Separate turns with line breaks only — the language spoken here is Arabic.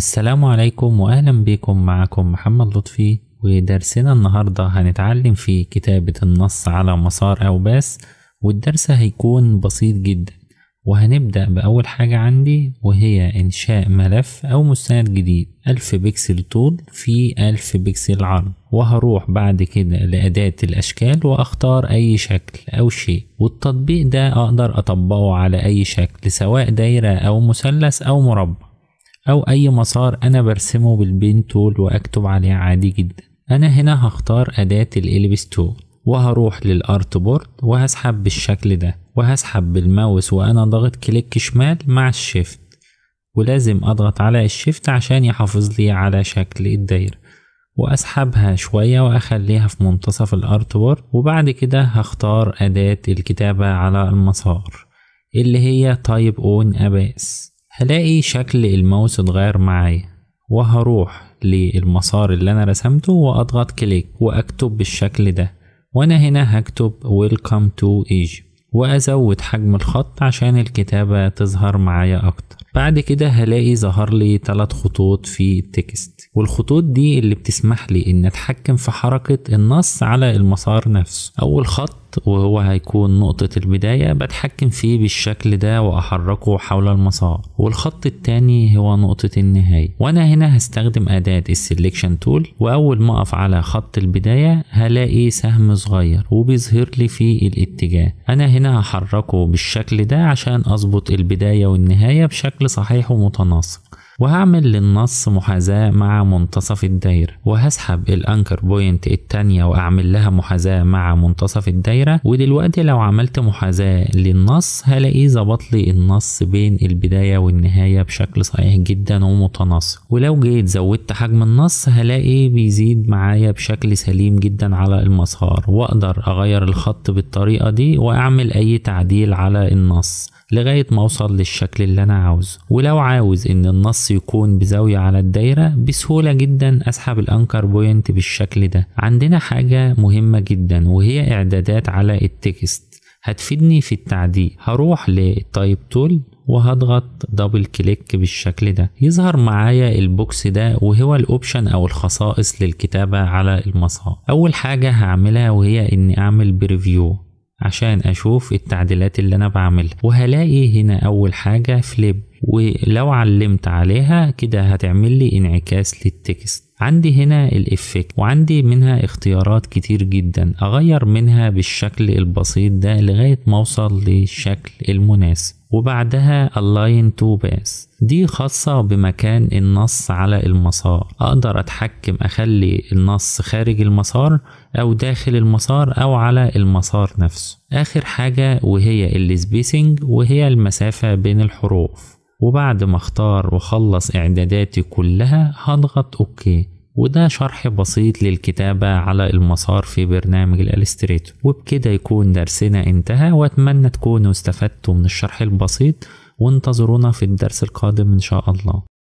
السلام عليكم وأهلا بكم معكم محمد لطفي ودرسنا النهاردة هنتعلم فيه كتابة النص على مسار أو باس والدرس هيكون بسيط جدا وهنبدأ بأول حاجة عندي وهي إنشاء ملف أو مستند جديد ألف بكسل طول في ألف بكسل عرض وهروح بعد كده لأداة الأشكال وأختار أي شكل أو شيء والتطبيق ده أقدر أطبقه على أي شكل سواء دايرة أو مثلث أو مربع أو أي مسار أنا برسمه بالبين تول وأكتب عليه عادي جدا أنا هنا هختار أداة الإلبس تول وهروح للأرت بورد وهسحب بالشكل ده وهسحب بالماوس وأنا ضاغط كليك شمال مع الشيفت ولازم أضغط على الشيفت عشان يحافظ لي على شكل الدايرة وأسحبها شوية وأخليها في منتصف الأرت بورد وبعد كده هختار أداة الكتابة على المسار اللي هي تايب اون أباس هلاقي شكل الماوس اتغير معايا وهروح للمسار اللي انا رسمته واضغط كليك واكتب بالشكل ده وانا هنا هكتب ويلكم تو ايج وازود حجم الخط عشان الكتابة تظهر معايا اكتر بعد كده هلاقي ظهر لي ثلاث خطوط في التكست والخطوط دي اللي بتسمح لي ان اتحكم في حركة النص على المسار نفسه اول خط وهو هيكون نقطة البداية بتحكم فيه بالشكل ده وأحركه حول المسار والخط التاني هو نقطة النهاية وأنا هنا هستخدم أداة السلكشن تول وأول ما أقف على خط البداية هلاقي سهم صغير وبيظهر لي في الاتجاه أنا هنا هحركه بالشكل ده عشان أظبط البداية والنهاية بشكل صحيح ومتناسق وهعمل للنص محاذاة مع منتصف الدايرة وهسحب الانكر بوينت التانية واعمل لها محاذاة مع منتصف الدايرة ودلوقتي لو عملت محاذاة للنص هلاقيه ظبط لي النص بين البداية والنهاية بشكل صحيح جدا ومتناسق ولو جيت زودت حجم النص هلاقي بيزيد معايا بشكل سليم جدا على المسار واقدر اغير الخط بالطريقة دي واعمل اي تعديل على النص لغاية ما أوصل للشكل اللي أنا عاوزه ولو عاوز إن النص يكون بزاوية على الدايرة بسهولة جدا أسحب الأنكر بوينت بالشكل ده عندنا حاجة مهمة جدا وهي إعدادات على التكست هتفيدني في التعديل هروح للتايب تول وهضغط دبل كليك بالشكل ده يظهر معايا البوكس ده وهو الاوبشن او الخصائص للكتابة على المصحف اول حاجة هعملها وهي اني اعمل بريفيو عشان أشوف التعديلات اللي أنا بعملها وهلاقي هنا أول حاجة فليب ولو علمت عليها كده هتعمل لي انعكاس للتكست عندي هنا الافكت وعندي منها اختيارات كتير جدا اغير منها بالشكل البسيط ده لغاية ما اوصل للشكل المناسب وبعدها اللاين تو باس دي خاصة بمكان النص على المسار أقدر أتحكم أخلي النص خارج المسار أو داخل المسار أو على المسار نفسه آخر حاجة وهي السبيسنج وهي المسافة بين الحروف وبعد ما اختار وخلص إعداداتي كلها هضغط أوكي وده شرح بسيط للكتابة على المسار في برنامج الالستريتور وبكده يكون درسنا انتهى واتمنى تكونوا استفدتوا من الشرح البسيط وانتظرونا في الدرس القادم ان شاء الله